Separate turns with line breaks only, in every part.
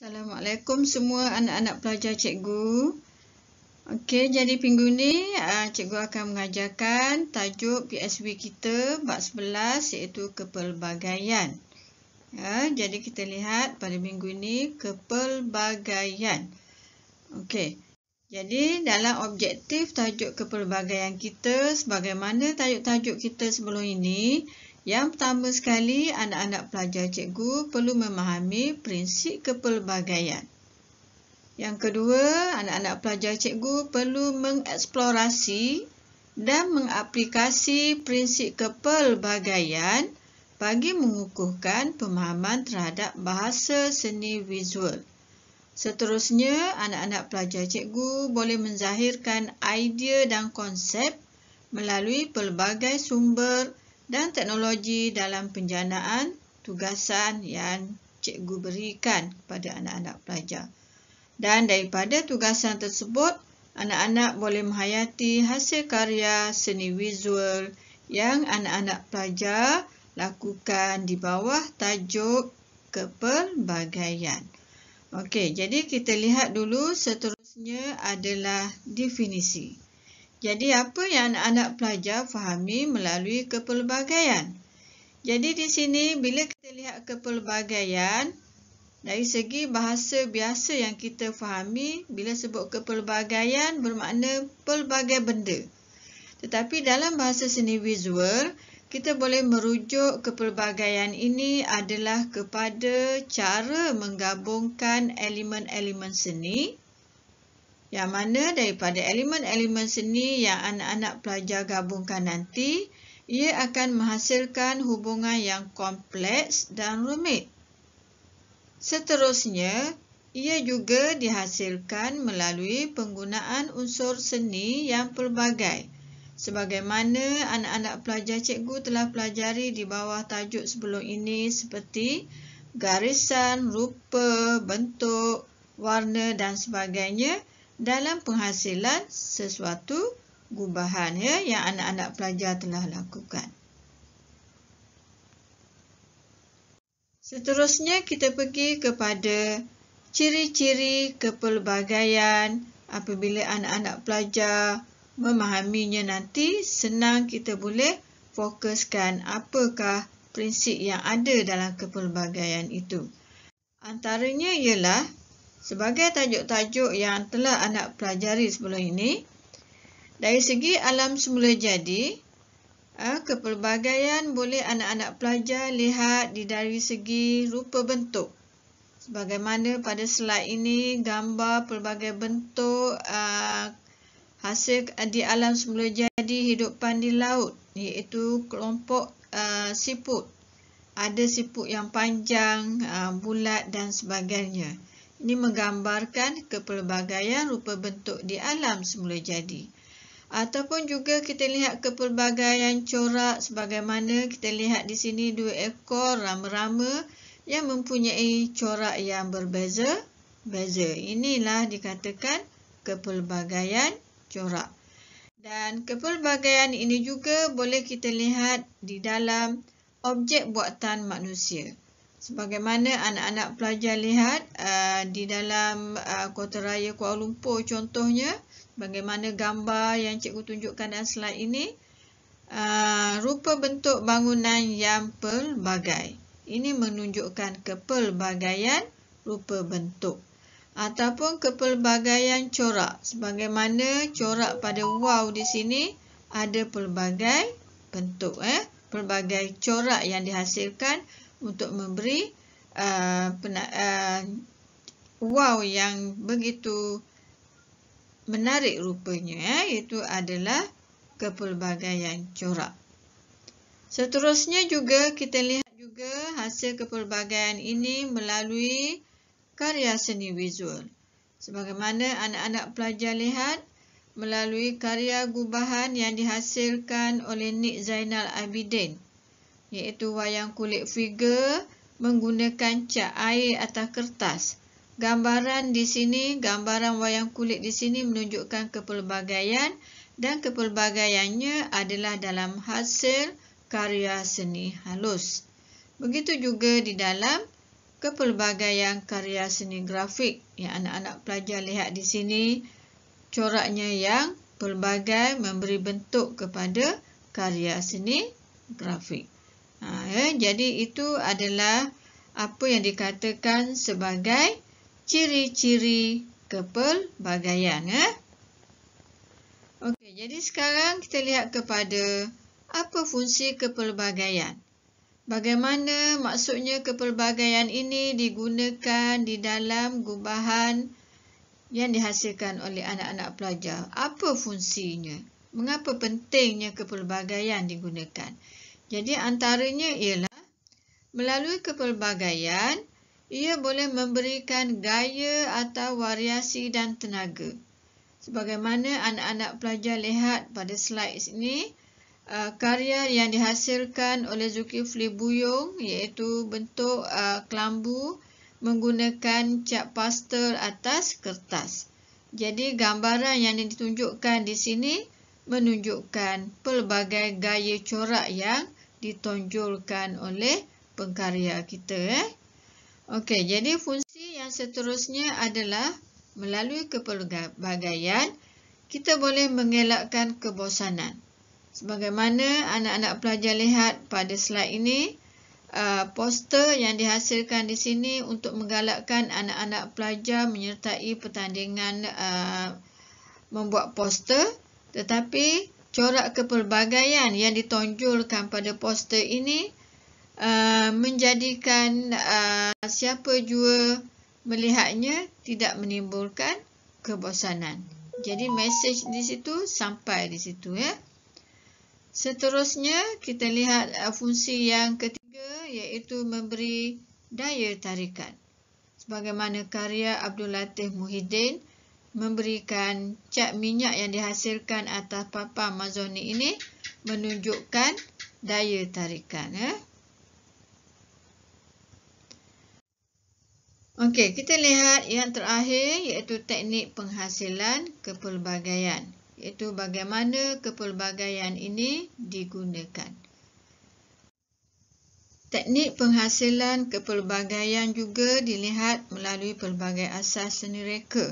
Assalamualaikum semua anak-anak pelajar cikgu. Okey, jadi minggu ni ah, cikgu akan mengajarkan tajuk PSB kita bab 11 iaitu kepelbagaian. Ya, jadi kita lihat pada minggu ni kepelbagaian. Okey. Jadi dalam objektif tajuk kepelbagaian kita sebagaimana tajuk-tajuk kita sebelum ini, yang pertama sekali, anak-anak pelajar cikgu perlu memahami prinsip kepelbagaian. Yang kedua, anak-anak pelajar cikgu perlu mengeksplorasi dan mengaplikasi prinsip kepelbagaian bagi mengukuhkan pemahaman terhadap bahasa seni visual. Seterusnya, anak-anak pelajar cikgu boleh menzahirkan idea dan konsep melalui pelbagai sumber dan teknologi dalam penjanaan tugasan yang cikgu berikan kepada anak-anak pelajar. Dan daripada tugasan tersebut, anak-anak boleh menghayati hasil karya seni visual yang anak-anak pelajar lakukan di bawah tajuk kepelbagaian. Okey, jadi kita lihat dulu seterusnya adalah definisi. Jadi apa yang anak-anak pelajar fahami melalui kepelbagaian? Jadi di sini bila kita lihat kepelbagaian dari segi bahasa biasa yang kita fahami bila sebut kepelbagaian bermakna pelbagai benda. Tetapi dalam bahasa seni visual kita boleh merujuk kepelbagaian ini adalah kepada cara menggabungkan elemen-elemen seni yang mana daripada elemen-elemen seni yang anak-anak pelajar gabungkan nanti, ia akan menghasilkan hubungan yang kompleks dan rumit. Seterusnya, ia juga dihasilkan melalui penggunaan unsur seni yang pelbagai. Sebagaimana anak-anak pelajar cikgu telah pelajari di bawah tajuk sebelum ini seperti garisan, rupa, bentuk, warna dan sebagainya, dalam penghasilan sesuatu gubahan ya, yang anak-anak pelajar telah lakukan. Seterusnya, kita pergi kepada ciri-ciri kepelbagaian apabila anak-anak pelajar memahaminya nanti, senang kita boleh fokuskan apakah prinsip yang ada dalam kepelbagaian itu. Antaranya ialah Sebagai tajuk-tajuk yang telah anak pelajari sebelum ini, dari segi alam semula jadi, eh, kepelbagaian boleh anak-anak pelajar lihat di dari segi rupa bentuk. Sebagaimana pada slide ini, gambar pelbagai bentuk eh, hasil eh, di alam semula jadi hidupan di laut, iaitu kelompok siput. Ada siput yang panjang, bulat dan sebagainya. Ini menggambarkan kepelbagaian rupa bentuk di alam semula jadi. Ataupun juga kita lihat kepelbagaian corak sebagaimana kita lihat di sini dua ekor rama-rama yang mempunyai corak yang berbeza-beza. Inilah dikatakan kepelbagaian corak. Dan kepelbagaian ini juga boleh kita lihat di dalam objek buatan manusia. Sebagaimana anak-anak pelajar lihat uh, di dalam uh, Kota Raya Kuala Lumpur contohnya, bagaimana gambar yang cikgu tunjukkan dalam slide ini, uh, rupa bentuk bangunan yang pelbagai. Ini menunjukkan kepelbagaian rupa bentuk. Ataupun kepelbagaian corak. Sebagaimana corak pada wow di sini ada pelbagai bentuk. Eh? Pelbagai corak yang dihasilkan untuk memberi uh, uh, wow yang begitu menarik rupanya ya, iaitu adalah kepelbagaian corak. Seterusnya juga kita lihat juga hasil kepelbagaian ini melalui karya seni visual. Sebagaimana anak-anak pelajar lihat melalui karya gubahan yang dihasilkan oleh Nik Zainal Abidin iaitu wayang kulit figure menggunakan cat air atau kertas. Gambaran di sini, gambaran wayang kulit di sini menunjukkan kepelbagaian dan kepelbagaiannya adalah dalam hasil karya seni halus. Begitu juga di dalam kepelbagaian karya seni grafik yang anak-anak pelajar lihat di sini, coraknya yang pelbagai memberi bentuk kepada karya seni grafik. Ha, eh, jadi itu adalah apa yang dikatakan sebagai ciri-ciri kepelbagaian. Eh. Okey, jadi sekarang kita lihat kepada apa fungsi kepelbagaian. Bagaimana maksudnya kepelbagaian ini digunakan di dalam gubahan yang dihasilkan oleh anak-anak pelajar. Apa fungsinya? Mengapa pentingnya kepelbagaian digunakan? Jadi antaranya ialah melalui kepelbagaian ia boleh memberikan gaya atau variasi dan tenaga. Sebagaimana anak-anak pelajar lihat pada slide ini, uh, karya yang dihasilkan oleh Zulkifli Buyong iaitu bentuk uh, kelambu menggunakan cat pastel atas kertas. Jadi gambaran yang ditunjukkan di sini menunjukkan pelbagai gaya corak yang ditonjolkan oleh pengkarya kita. Eh. Okey, jadi fungsi yang seterusnya adalah melalui kepelbagaian, kita boleh mengelakkan kebosanan. Sebagaimana anak-anak pelajar lihat pada slide ini, uh, poster yang dihasilkan di sini untuk menggalakkan anak-anak pelajar menyertai pertandingan uh, membuat poster. Tetapi corak kepelbagaian yang ditonjolkan pada poster ini uh, menjadikan uh, siapa jua melihatnya tidak menimbulkan kebosanan. Jadi mesej di situ sampai di situ ya. Seterusnya kita lihat uh, fungsi yang ketiga iaitu memberi daya tarikan. Sebagaimana karya Abdul Latif Muhyiddin 1979 memberikan cat minyak yang dihasilkan atas papa mazonik ini menunjukkan daya tarikan. Eh? Okey, kita lihat yang terakhir iaitu teknik penghasilan kepelbagaian. Iaitu bagaimana kepelbagaian ini digunakan. Teknik penghasilan kepelbagaian juga dilihat melalui pelbagai asas seni reka.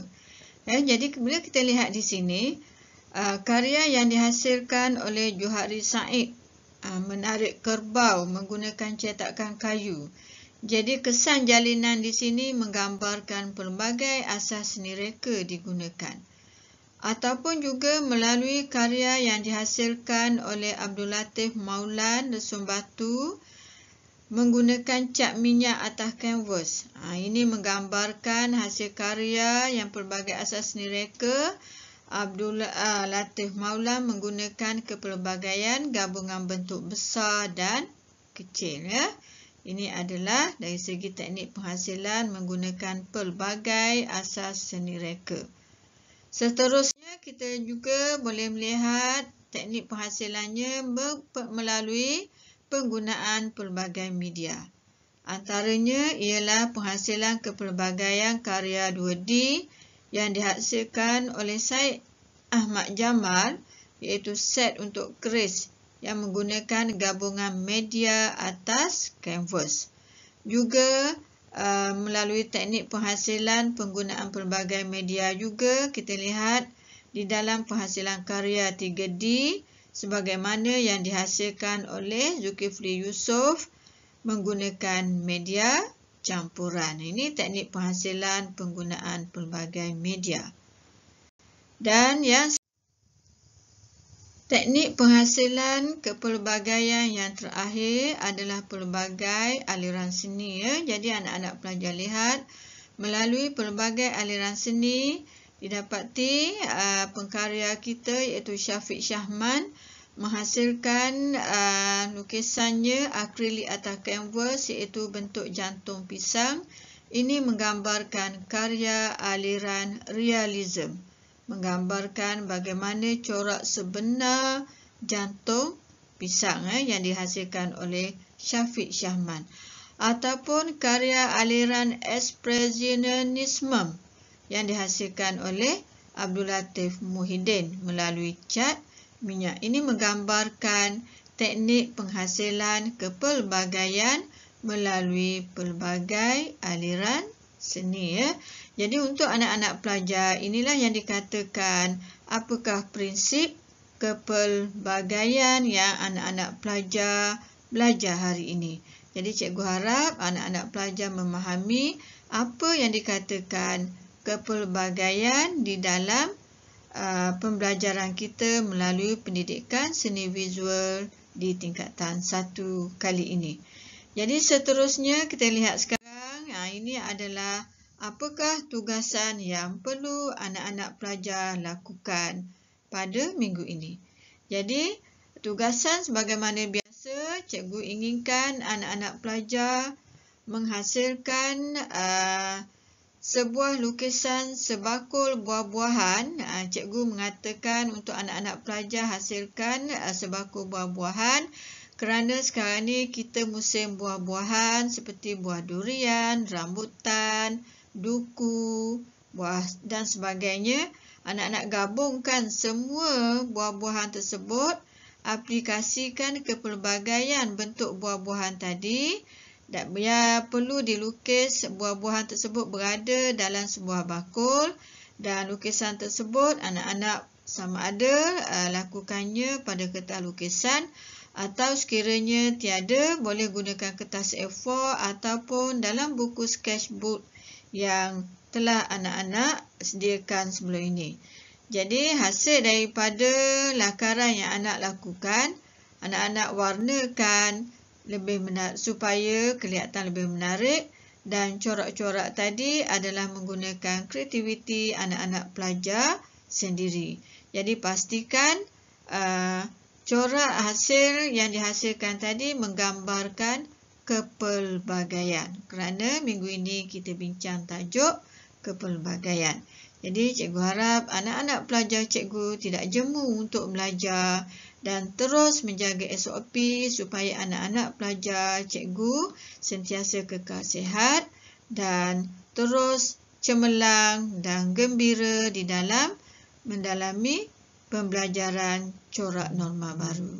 Eh, jadi bila kita lihat di sini uh, karya yang dihasilkan oleh Johari Said uh, menarik kerbau menggunakan cetakan kayu. Jadi kesan jalinan di sini menggambarkan pelbagai asas nireka digunakan. Ataupun juga melalui karya yang dihasilkan oleh Abdul Latif Maulan Lesung menggunakan cat minyak atas kanvas. Ha, ini menggambarkan hasil karya yang pelbagai asas nireka Abdullah uh, Latif Maulan menggunakan kepelbagaian gabungan bentuk besar dan kecil. Ya. Ini adalah dari segi teknik penghasilan menggunakan pelbagai asas seni reka. Seterusnya, kita juga boleh melihat teknik penghasilannya melalui penggunaan pelbagai media. Antaranya ialah penghasilan kepelbagaian karya 2D yang dihasilkan oleh Syed Ahmad Jamal iaitu set untuk keris yang menggunakan gabungan media atas kanvas. Juga uh, melalui teknik penghasilan penggunaan pelbagai media juga kita lihat di dalam penghasilan karya 3D sebagaimana yang dihasilkan oleh Zulkifli Yusof menggunakan media campuran. Ini teknik penghasilan penggunaan pelbagai media. Dan yang teknik penghasilan kepelbagaian yang terakhir adalah pelbagai aliran seni. Ya. Jadi anak-anak pelajar lihat melalui pelbagai aliran seni, didapati uh, pengkarya kita iaitu Syafiq Syahman menghasilkan uh, lukisannya akrilik atas kanvas iaitu bentuk jantung pisang. Ini menggambarkan karya aliran realism. Menggambarkan bagaimana corak sebenar jantung pisang eh, yang dihasilkan oleh Syafiq Syahman. Ataupun karya aliran ekspresionisme yang dihasilkan oleh Abdul Latif Muhyiddin melalui cat minyak ini menggambarkan teknik penghasilan kepelbagaian melalui pelbagai aliran seni ya. Jadi untuk anak-anak pelajar inilah yang dikatakan apakah prinsip kepelbagaian yang anak-anak pelajar belajar hari ini. Jadi cikgu harap anak-anak pelajar memahami apa yang dikatakan kepelbagaian di dalam uh, pembelajaran kita melalui pendidikan seni visual di tingkatan satu kali ini. Jadi seterusnya kita lihat sekarang ya, ini adalah apakah tugasan yang perlu anak-anak pelajar lakukan pada minggu ini. Jadi tugasan sebagaimana biasa cikgu inginkan anak-anak pelajar menghasilkan uh, sebuah lukisan sebakul buah-buahan. Ah, cikgu mengatakan untuk anak-anak pelajar hasilkan ah, sebakul buah-buahan kerana sekarang ni kita musim buah-buahan seperti buah durian, rambutan, duku, buah dan sebagainya. Anak-anak gabungkan semua buah-buahan tersebut, aplikasikan ke pelbagaian bentuk buah-buahan tadi dan ia perlu dilukis buah-buahan tersebut berada dalam sebuah bakul dan lukisan tersebut anak-anak sama ada uh, lakukannya pada kertas lukisan atau sekiranya tiada boleh gunakan kertas A4 ataupun dalam buku sketchbook yang telah anak-anak sediakan sebelum ini. Jadi hasil daripada lakaran yang anak lakukan, anak-anak warnakan lebih menarik supaya kelihatan lebih menarik dan corak-corak tadi adalah menggunakan kreativiti anak-anak pelajar sendiri. Jadi pastikan uh, corak hasil yang dihasilkan tadi menggambarkan kepelbagaian. Kerana minggu ini kita bincang tajuk kepelbagaian. Jadi cikgu harap anak-anak pelajar cikgu tidak jemu untuk belajar dan terus menjaga SOP supaya anak-anak pelajar cikgu sentiasa kekal sihat dan terus cemerlang dan gembira di dalam mendalami pembelajaran corak norma baru.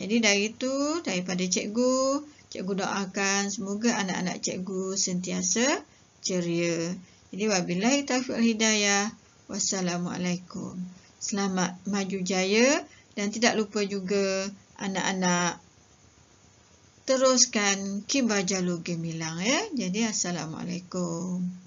Jadi dari itu daripada cikgu, cikgu doakan semoga anak-anak cikgu sentiasa ceria. Jadi wabillahi taufiq hidayah. Wassalamualaikum. Selamat maju jaya dan tidak lupa juga anak-anak teruskan kibar jalur gemilang ya. Jadi assalamualaikum.